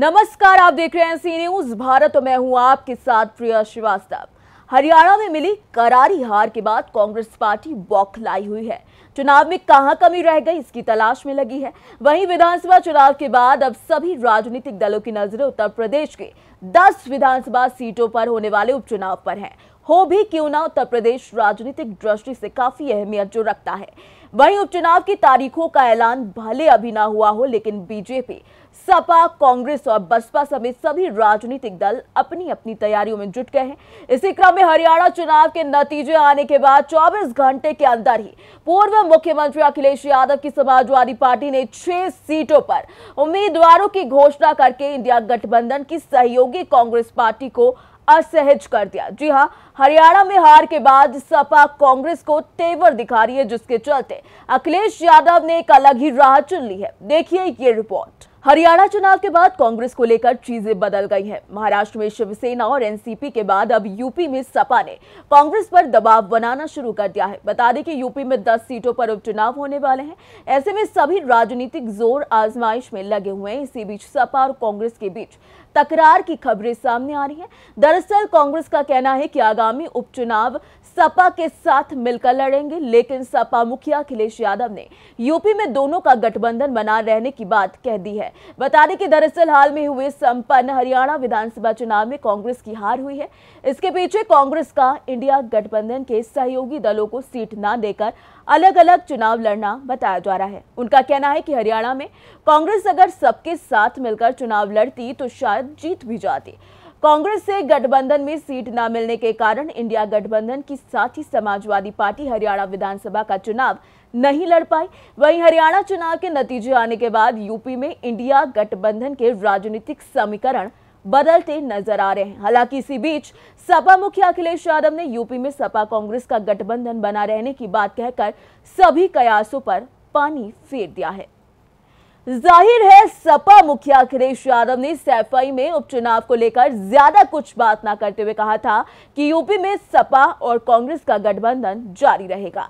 नमस्कार आप देख रहे हैं सी न्यूज भारत और तो मैं हूं आपके साथ प्रिया श्रीवास्तव हरियाणा में मिली करारी हार के बाद कांग्रेस पार्टी बौखलाई हुई है चुनाव में कहां कमी रह गई इसकी तलाश में लगी है वहीं विधानसभा चुनाव के बाद अब सभी राजनीतिक दलों की नजरें उत्तर प्रदेश के 10 विधानसभा सीटों पर होने वाले उपचुनाव पर हैं हो भी क्यों ना उत्तर प्रदेश राजनीतिक दृष्टि से काफी अहमियत जो रखता है वहीं उपचुनाव की तारीखों का ऐलान भले अभी ना हुआ हो लेकिन बीजेपी सपा कांग्रेस और बसपा समेत सभी राजनीतिक दल अपनी अपनी तैयारियों में जुट गए हैं इसी क्रम में हरियाणा चुनाव के नतीजे आने के बाद 24 घंटे के अंदर ही पूर्व मुख्यमंत्री अखिलेश यादव की समाजवादी पार्टी ने छह सीटों पर उम्मीदवारों की घोषणा करके इंडिया गठबंधन की सहयोगी कांग्रेस पार्टी को असहज कर दिया जी हां हरियाणा में हार के बाद सपा कांग्रेस को तेवर दिखा रही है जिसके चलते अखिलेश यादव ने एक अलग ही राह चुन ली है देखिए ये रिपोर्ट हरियाणा चुनाव के बाद कांग्रेस को लेकर चीजें बदल गई हैं। महाराष्ट्र में शिवसेना और एनसीपी के बाद अब यूपी में सपा ने कांग्रेस पर दबाव बनाना शुरू कर दिया है बता दें कि यूपी में 10 सीटों पर उपचुनाव होने वाले हैं ऐसे में सभी राजनीतिक जोर आजमाइश में लगे हुए हैं इसी बीच सपा और कांग्रेस के बीच तकरार की खबरें सामने आ रही है दरअसल कांग्रेस का कहना है की आगामी उपचुनाव सपा के साथ मिलकर लड़ेंगे लेकिन सपा मुखिया अखिलेश यादव ने यूपी में दोनों का गठबंधन बना रहने की बात कह दी है है बता दें कि दरअसल हाल में हुए संपन्न हरियाणा विधानसभा चुनाव में कांग्रेस की हार हुई है इसके पीछे कांग्रेस का इंडिया गठबंधन के सहयोगी दलों को सीट न देकर अलग अलग चुनाव लड़ना बताया जा रहा है उनका कहना है कि हरियाणा में कांग्रेस अगर सबके साथ मिलकर चुनाव लड़ती तो शायद जीत भी जाती कांग्रेस से गठबंधन में सीट न मिलने के कारण इंडिया गठबंधन की साथ ही समाजवादी पार्टी हरियाणा विधानसभा का चुनाव नहीं लड़ पाई वहीं हरियाणा चुनाव के नतीजे आने के बाद यूपी में इंडिया गठबंधन के राजनीतिक समीकरण बदलते नजर आ रहे हैं हालांकि इसी बीच सपा मुखिया अखिलेश यादव ने यूपी में सपा कांग्रेस का गठबंधन बना रहने की बात कहकर सभी कयासों पर पानी फेर दिया है जाहिर है सपा मुखिया अखिलेश यादव ने सैफाई में उपचुनाव को लेकर ज्यादा कुछ बात ना करते हुए कहा था कि यूपी में सपा और कांग्रेस का गठबंधन जारी रहेगा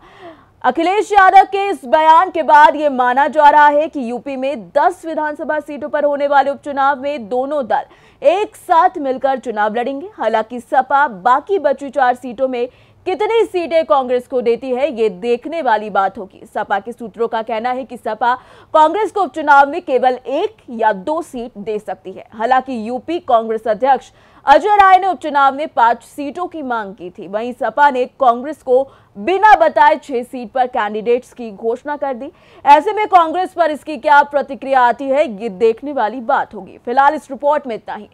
अखिलेश यादव के इस बयान के बाद ये माना जा रहा है कि यूपी में 10 विधानसभा सीटों पर होने वाले उपचुनाव में दोनों दल एक साथ मिलकर चुनाव लड़ेंगे हालांकि सपा बाकी बची चार सीटों में कितनी सीटें कांग्रेस को देती है ये देखने वाली बात होगी सपा के सूत्रों का कहना है कि सपा कांग्रेस को उपचुनाव में केवल एक या दो सीट दे सकती है हालांकि यूपी कांग्रेस अध्यक्ष अजय राय ने उपचुनाव में पांच सीटों की मांग की थी वहीं सपा ने कांग्रेस को बिना बताए छह सीट पर कैंडिडेट्स की घोषणा कर दी ऐसे में कांग्रेस पर इसकी क्या प्रतिक्रिया आती है ये देखने वाली बात होगी फिलहाल इस रिपोर्ट में इतना ही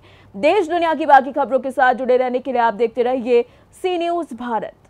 देश दुनिया की बाकी खबरों के साथ जुड़े रहने के लिए आप देखते रहिए सी न्यूज भारत